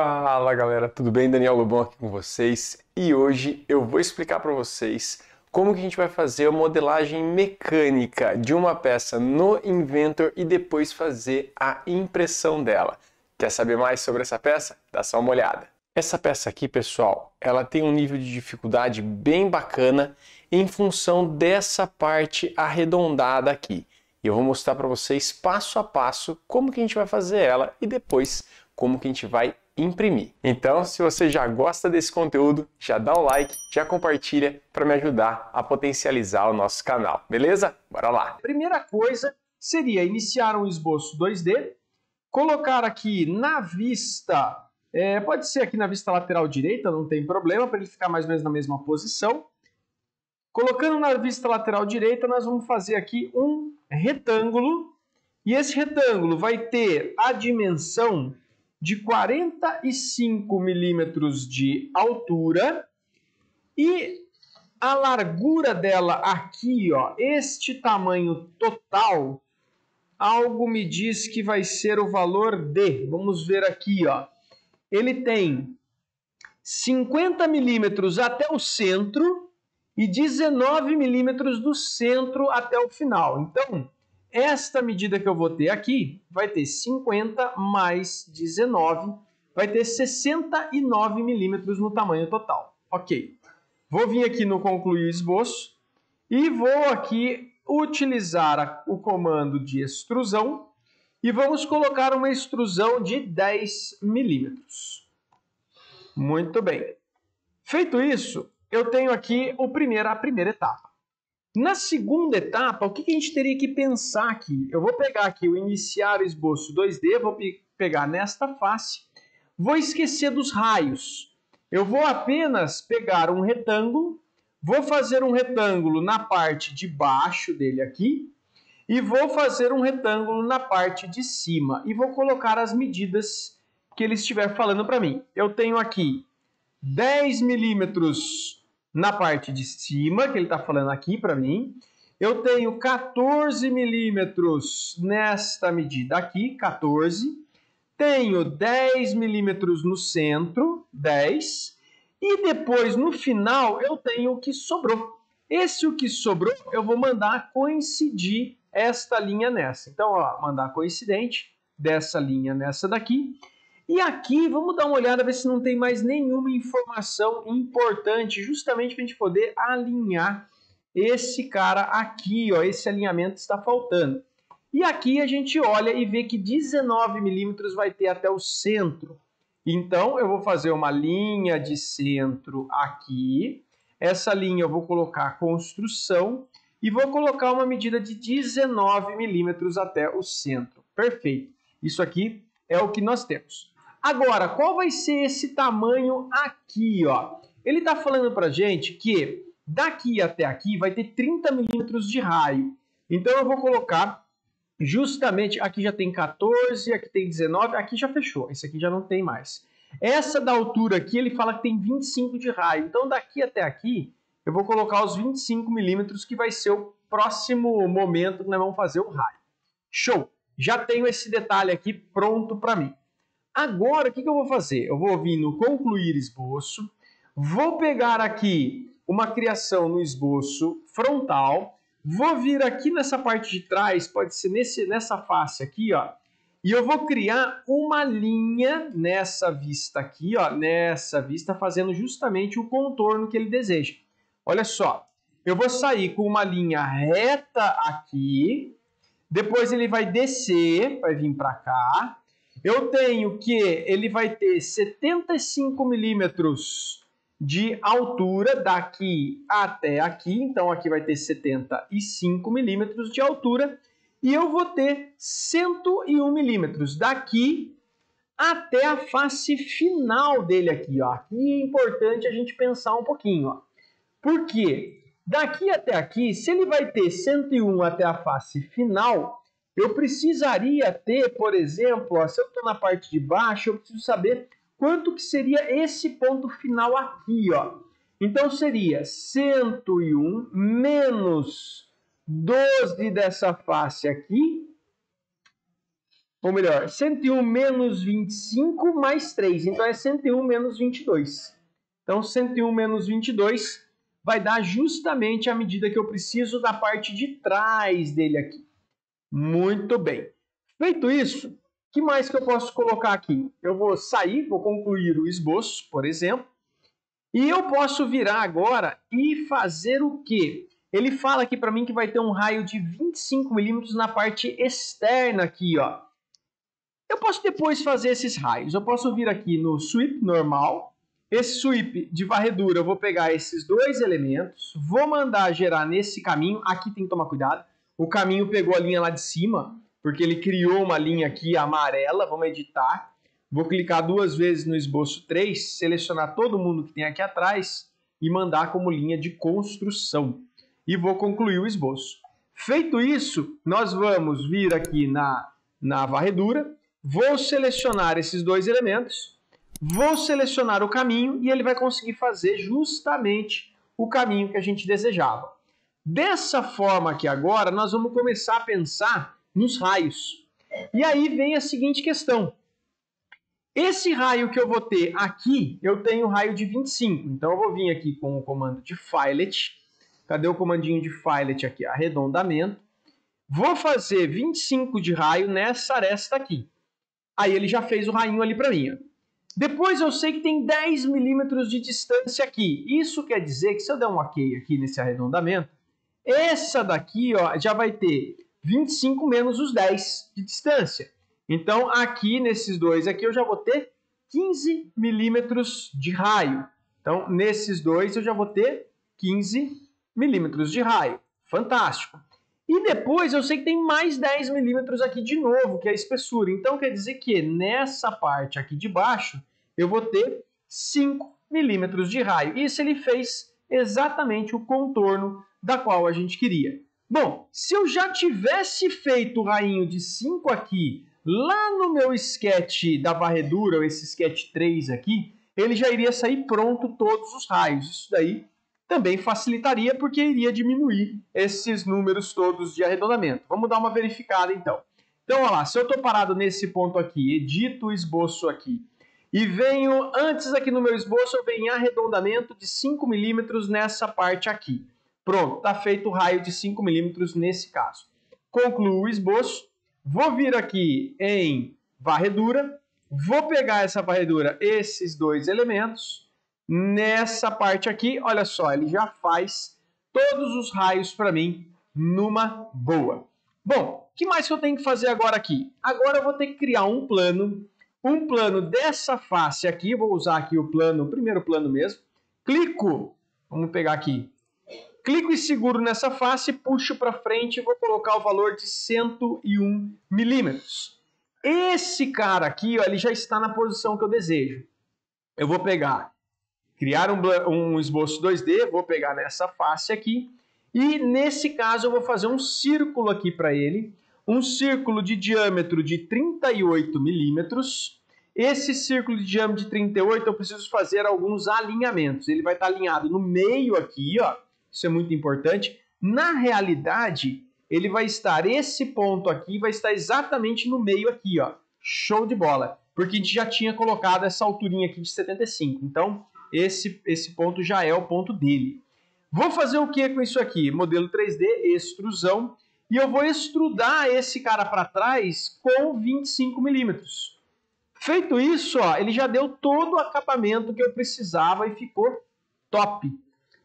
Fala galera, tudo bem? Daniel Lobão aqui com vocês e hoje eu vou explicar para vocês como que a gente vai fazer a modelagem mecânica de uma peça no Inventor e depois fazer a impressão dela. Quer saber mais sobre essa peça? Dá só uma olhada. Essa peça aqui, pessoal, ela tem um nível de dificuldade bem bacana em função dessa parte arredondada aqui. E eu vou mostrar para vocês passo a passo como que a gente vai fazer ela e depois como que a gente vai imprimir. Então, se você já gosta desse conteúdo, já dá um like, já compartilha para me ajudar a potencializar o nosso canal, beleza? Bora lá! primeira coisa seria iniciar um esboço 2D, colocar aqui na vista, é, pode ser aqui na vista lateral direita, não tem problema, para ele ficar mais ou menos na mesma posição. Colocando na vista lateral direita, nós vamos fazer aqui um retângulo, e esse retângulo vai ter a dimensão de 45 milímetros de altura e a largura dela aqui, ó, este tamanho total, algo me diz que vai ser o valor de, vamos ver aqui, ó, ele tem 50 milímetros até o centro e 19 milímetros do centro até o final. Então, esta medida que eu vou ter aqui vai ter 50 mais 19, vai ter 69 milímetros no tamanho total. Ok. Vou vir aqui no concluir o esboço e vou aqui utilizar o comando de extrusão e vamos colocar uma extrusão de 10 milímetros. Muito bem. Feito isso, eu tenho aqui o primeiro, a primeira etapa. Na segunda etapa, o que, a gente teria que pensar aqui? Eu vou pegar aqui o iniciar o esboço 2D, vou pegar nesta face, vou esquecer dos raios. Eu vou apenas pegar um retângulo, vou fazer um retângulo na parte de baixo dele aqui, e vou fazer um retângulo na parte de cima e vou colocar as medidas que ele estiver falando para mim. Eu tenho aqui 10 milímetros na parte de cima, que ele está falando aqui para mim. Eu tenho 14 milímetros nesta medida aqui, 14. Tenho 10 milímetros no centro, 10. E depois, no final, eu tenho o que sobrou. Esse o que sobrou, eu vou mandar coincidir esta linha nessa. Então, ó, mandar coincidente dessa linha nessa daqui. E aqui vamos dar uma olhada ver se não tem mais nenhuma informação importante, justamente para a gente poder alinhar esse cara aqui, ó, esse alinhamento está faltando. E aqui a gente olha e vê que 19 milímetros vai ter até o centro. Então eu vou fazer uma linha de centro aqui. Essa linha eu vou colocar construção e vou colocar uma medida de 19 milímetros até o centro. Perfeito. Isso aqui é o que nós temos. Agora, qual vai ser esse tamanho aqui, ó? Ele está falando para gente que daqui até aqui vai ter 30 milímetros de raio. Então eu vou colocar justamente, aqui já tem 14, aqui tem 19, aqui já fechou, esse aqui já não tem mais. Essa da altura aqui, ele fala que tem 25 de raio. Então daqui até aqui, eu vou colocar os 25 milímetros, que vai ser o próximo momento que nós vamos fazer o raio. Show! Já tenho esse detalhe aqui pronto para mim. Agora, o que, que eu vou fazer? Eu vou vir no concluir esboço, vou pegar aqui uma criação no esboço frontal, vou vir aqui nessa parte de trás, pode ser nesse, nessa face aqui, ó, e eu vou criar uma linha nessa vista aqui, ó, nessa vista, fazendo justamente o contorno que ele deseja. Olha só, eu vou sair com uma linha reta aqui, depois ele vai descer, vai vir para cá, eu tenho que ele vai ter 75 milímetros de altura daqui até aqui, então aqui vai ter 75 milímetros de altura e eu vou ter 101 milímetros daqui até a face final dele aqui, ó. Aqui é importante a gente pensar um pouquinho, ó. Por quê? Daqui até aqui, se ele vai ter 101 até a face final, eu precisaria ter, por exemplo, ó, se eu estou na parte de baixo, eu preciso saber quanto que seria esse ponto final aqui, ó. Então seria 101 menos 12 dessa face aqui, ou melhor, 101 menos 25 mais 3, então é 101 menos 22. Então 101 menos 22 vai dar justamente a medida que eu preciso da parte de trás dele aqui. Muito bem. Feito isso, que mais que eu posso colocar aqui? Eu vou sair, vou concluir o esboço, por exemplo, e eu posso virar agora e fazer o quê? Ele fala aqui para mim que vai ter um raio de 25 milímetros na parte externa aqui, ó. Eu posso depois fazer esses raios. Eu posso vir aqui no sweep normal. Esse sweep de varredura, eu vou pegar esses dois elementos, vou mandar gerar nesse caminho. Aqui tem que tomar cuidado o caminho pegou a linha lá de cima, porque ele criou uma linha aqui amarela. Vamos editar. Vou clicar duas vezes no esboço 3, selecionar todo mundo que tem aqui atrás e mandar como linha de construção. E vou concluir o esboço. Feito isso, nós vamos vir aqui na, na varredura, vou selecionar esses dois elementos, vou selecionar o caminho e ele vai conseguir fazer justamente o caminho que a gente desejava. Dessa forma que agora nós vamos começar a pensar nos raios. E aí vem a seguinte questão. Esse raio que eu vou ter aqui, eu tenho um raio de 25. Então eu vou vir aqui com o comando de filet. Cadê o comandinho de filet aqui? Arredondamento. Vou fazer 25 de raio nessa aresta aqui. Aí ele já fez o rainho ali para mim. Depois eu sei que tem 10 milímetros de distância aqui. Isso quer dizer que se eu der um ok aqui nesse arredondamento, essa daqui ó, já vai ter 25 menos os 10 de distância. Então, aqui nesses dois aqui eu já vou ter 15 milímetros de raio. Então, nesses dois eu já vou ter 15 milímetros de raio. Fantástico. E depois eu sei que tem mais 10 milímetros aqui de novo, que é a espessura. Então, quer dizer que nessa parte aqui de baixo eu vou ter 5 milímetros de raio. Isso ele fez exatamente o contorno da qual a gente queria. Bom, se eu já tivesse feito o rainho de 5 aqui, lá no meu sketch da varredura, ou esse sketch 3 aqui, ele já iria sair pronto todos os raios. Isso daí também facilitaria porque iria diminuir esses números todos de arredondamento. Vamos dar uma verificada então. Então, olha lá, se eu estou parado nesse ponto aqui, edito o esboço aqui e venho, antes aqui no meu esboço, eu venho em arredondamento de 5 milímetros nessa parte aqui. Pronto, tá feito o raio de 5 milímetros nesse caso. Concluo o esboço, vou vir aqui em varredura, vou pegar essa varredura, esses dois elementos, nessa parte aqui, olha só, ele já faz todos os raios para mim numa boa. Bom, o que mais que eu tenho que fazer agora aqui? Agora eu vou ter que criar um plano um plano dessa face aqui, vou usar aqui o plano, o primeiro plano mesmo, clico, vamos pegar aqui, clico e seguro nessa face, puxo para frente e vou colocar o valor de 101 milímetros. Esse cara aqui, ó, ele já está na posição que eu desejo. Eu vou pegar, criar um, um esboço 2D, vou pegar nessa face aqui, e nesse caso eu vou fazer um círculo aqui para ele, um círculo de diâmetro de 38 milímetros. Esse círculo de diâmetro de 38, eu preciso fazer alguns alinhamentos. Ele vai estar alinhado no meio aqui, ó. Isso é muito importante. Na realidade, ele vai estar, esse ponto aqui vai estar exatamente no meio aqui, ó. Show de bola! Porque a gente já tinha colocado essa alturinha aqui de 75. Então, esse, esse ponto já é o ponto dele. Vou fazer o que com isso aqui? Modelo 3D, extrusão e eu vou extrudar esse cara para trás com 25 milímetros. Feito isso, ó, ele já deu todo o acabamento que eu precisava e ficou top.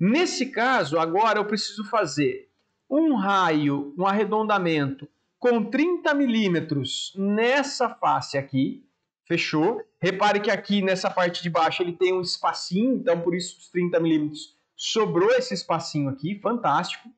Nesse caso, agora eu preciso fazer um raio, um arredondamento com 30 milímetros nessa face aqui, fechou? Repare que aqui nessa parte de baixo ele tem um espacinho, então por isso os 30 milímetros sobrou esse espacinho aqui, fantástico.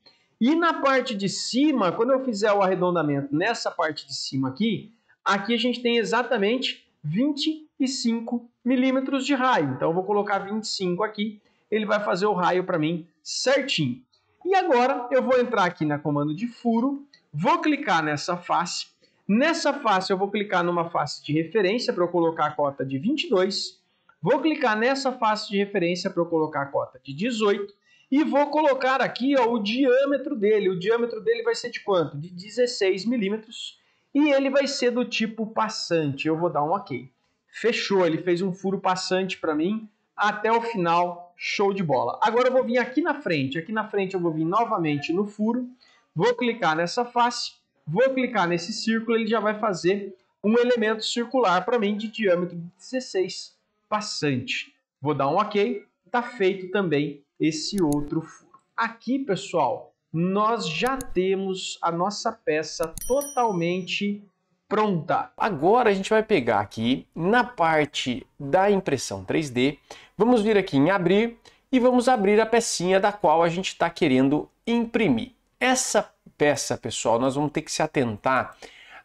E na parte de cima, quando eu fizer o arredondamento nessa parte de cima aqui, aqui a gente tem exatamente 25 milímetros de raio. Então eu vou colocar 25 aqui, ele vai fazer o raio para mim certinho. E agora eu vou entrar aqui na comando de furo, vou clicar nessa face. Nessa face eu vou clicar numa face de referência para eu colocar a cota de 22. Vou clicar nessa face de referência para eu colocar a cota de 18 e vou colocar aqui ó, o diâmetro dele. O diâmetro dele vai ser de quanto? De 16 milímetros e ele vai ser do tipo passante. Eu vou dar um ok. Fechou, ele fez um furo passante para mim até o final, show de bola. Agora eu vou vir aqui na frente, aqui na frente eu vou vir novamente no furo, vou clicar nessa face, vou clicar nesse círculo, ele já vai fazer um elemento circular para mim de diâmetro de 16 passante. Vou dar um ok, está feito também esse outro furo. Aqui, pessoal, nós já temos a nossa peça totalmente pronta. Agora a gente vai pegar aqui na parte da impressão 3D, vamos vir aqui em abrir e vamos abrir a pecinha da qual a gente está querendo imprimir. Essa peça, pessoal, nós vamos ter que se atentar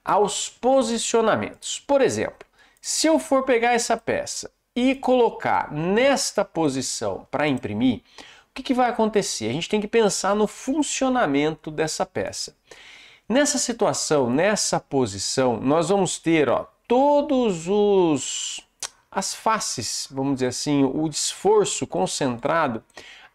aos posicionamentos. Por exemplo, se eu for pegar essa peça e colocar nesta posição para imprimir, o que, que vai acontecer? A gente tem que pensar no funcionamento dessa peça. Nessa situação, nessa posição, nós vamos ter ó, todos os as faces, vamos dizer assim, o esforço concentrado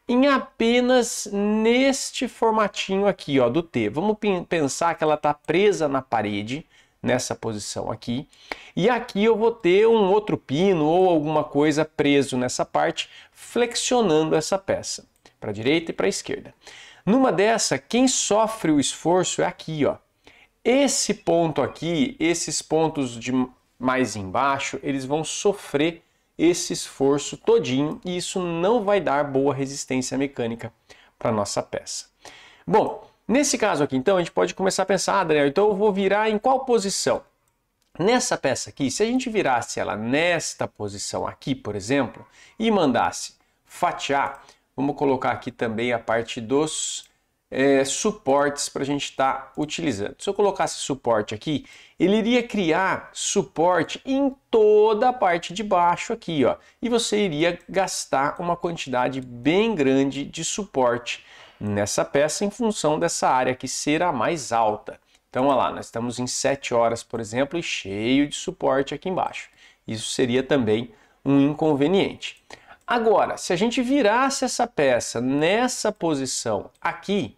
em apenas neste formatinho aqui ó, do T. Vamos pensar que ela está presa na parede, nessa posição aqui. E aqui eu vou ter um outro pino ou alguma coisa preso nessa parte, flexionando essa peça para a direita e para a esquerda. Numa dessa, quem sofre o esforço é aqui, ó. Esse ponto aqui, esses pontos de mais embaixo, eles vão sofrer esse esforço todinho e isso não vai dar boa resistência mecânica para nossa peça. Bom, Nesse caso aqui, então, a gente pode começar a pensar, ah, Daniel, então eu vou virar em qual posição? Nessa peça aqui, se a gente virasse ela nesta posição aqui, por exemplo, e mandasse fatiar, vamos colocar aqui também a parte dos é, suportes para a gente estar tá utilizando. Se eu colocasse suporte aqui, ele iria criar suporte em toda a parte de baixo aqui, ó, e você iria gastar uma quantidade bem grande de suporte nessa peça em função dessa área que será mais alta. Então, olha lá, nós estamos em 7 horas, por exemplo, e cheio de suporte aqui embaixo. Isso seria também um inconveniente. Agora, se a gente virasse essa peça nessa posição aqui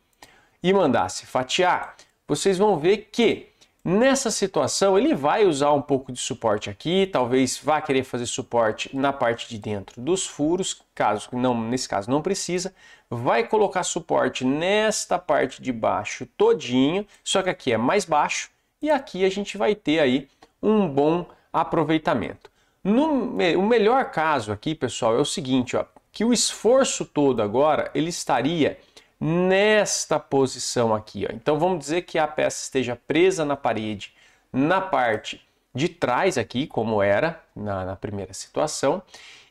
e mandasse fatiar, vocês vão ver que Nessa situação, ele vai usar um pouco de suporte aqui, talvez vá querer fazer suporte na parte de dentro dos furos, caso não, nesse caso não precisa. Vai colocar suporte nesta parte de baixo todinho, só que aqui é mais baixo e aqui a gente vai ter aí um bom aproveitamento. No, o melhor caso aqui, pessoal, é o seguinte, ó, que o esforço todo agora ele estaria nesta posição aqui. Ó. Então vamos dizer que a peça esteja presa na parede na parte de trás aqui, como era na, na primeira situação.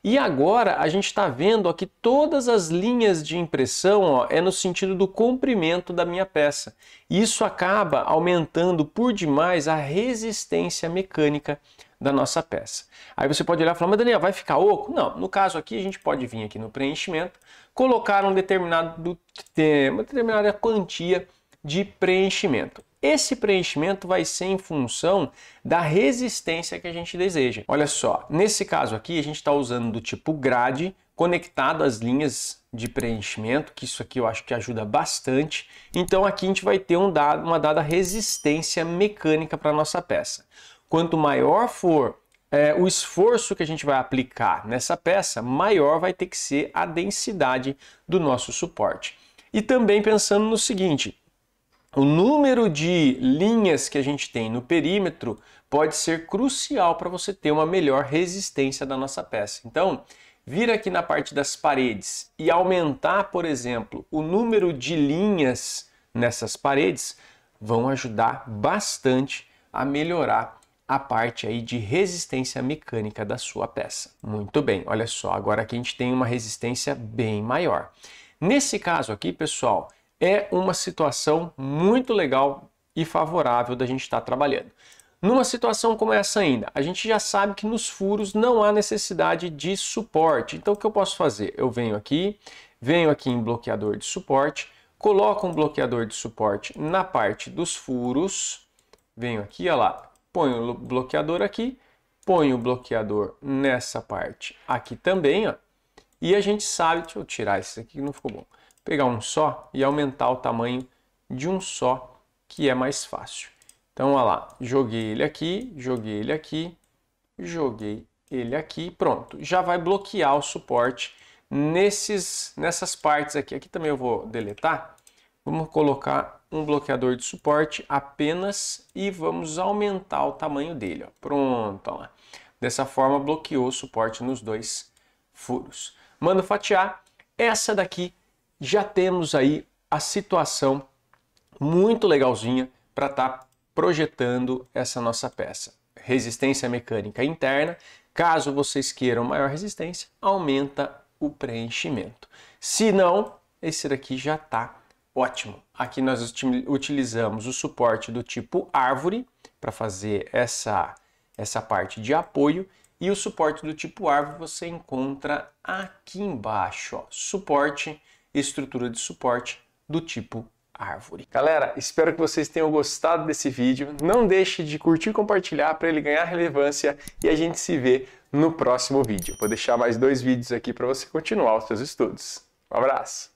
E agora a gente está vendo ó, que todas as linhas de impressão ó, é no sentido do comprimento da minha peça. Isso acaba aumentando por demais a resistência mecânica da nossa peça. Aí você pode olhar e falar, mas Daniel, vai ficar oco? Não, no caso aqui a gente pode vir aqui no preenchimento, colocar um determinado tema, determinada quantia de preenchimento. Esse preenchimento vai ser em função da resistência que a gente deseja. Olha só, nesse caso aqui a gente está usando do tipo grade conectado às linhas de preenchimento, que isso aqui eu acho que ajuda bastante. Então aqui a gente vai ter um dado, uma dada resistência mecânica para a nossa peça. Quanto maior for é, o esforço que a gente vai aplicar nessa peça, maior vai ter que ser a densidade do nosso suporte. E também pensando no seguinte, o número de linhas que a gente tem no perímetro pode ser crucial para você ter uma melhor resistência da nossa peça. Então, vir aqui na parte das paredes e aumentar, por exemplo, o número de linhas nessas paredes vão ajudar bastante a melhorar a parte aí de resistência mecânica da sua peça. Muito bem, olha só, agora aqui a gente tem uma resistência bem maior. Nesse caso aqui, pessoal, é uma situação muito legal e favorável da gente estar tá trabalhando. Numa situação como essa ainda, a gente já sabe que nos furos não há necessidade de suporte. Então o que eu posso fazer? Eu venho aqui, venho aqui em bloqueador de suporte, coloco um bloqueador de suporte na parte dos furos, venho aqui, olha lá, ponho o bloqueador aqui, ponho o bloqueador nessa parte aqui também, ó. E a gente sabe, deixa eu tirar esse aqui que não ficou bom, pegar um só e aumentar o tamanho de um só, que é mais fácil. Então, olha lá, joguei ele aqui, joguei ele aqui, joguei ele aqui, pronto. Já vai bloquear o suporte nesses, nessas partes aqui. Aqui também eu vou deletar, Vamos colocar um bloqueador de suporte apenas e vamos aumentar o tamanho dele. Ó. Pronto, ó. Dessa forma bloqueou o suporte nos dois furos. Manda fatiar. Essa daqui já temos aí a situação muito legalzinha para estar tá projetando essa nossa peça. Resistência mecânica interna. Caso vocês queiram maior resistência, aumenta o preenchimento. Se não, esse daqui já está Ótimo! Aqui nós utilizamos o suporte do tipo árvore para fazer essa, essa parte de apoio e o suporte do tipo árvore você encontra aqui embaixo, ó, suporte, estrutura de suporte do tipo árvore. Galera, espero que vocês tenham gostado desse vídeo. Não deixe de curtir e compartilhar para ele ganhar relevância e a gente se vê no próximo vídeo. Vou deixar mais dois vídeos aqui para você continuar os seus estudos. Um abraço!